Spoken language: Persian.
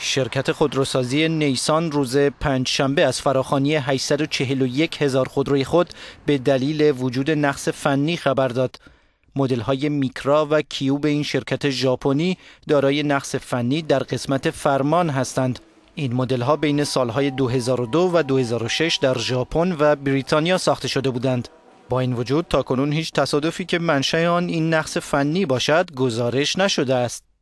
شرکت خودروسازی نیسان روز پنجشنبه از فراخانی 841 هزار خودروی خود به دلیل وجود نقص فنی خبر داد. مدل های میکرا و کیوب این شرکت ژاپنی دارای نقص فنی در قسمت فرمان هستند. این مدل ها بین سالهای 2002 و 2006 در ژاپن و بریتانیا ساخته شده بودند. با این وجود تا کنون هیچ تصادفی که منشأ آن این نقص فنی باشد گزارش نشده است.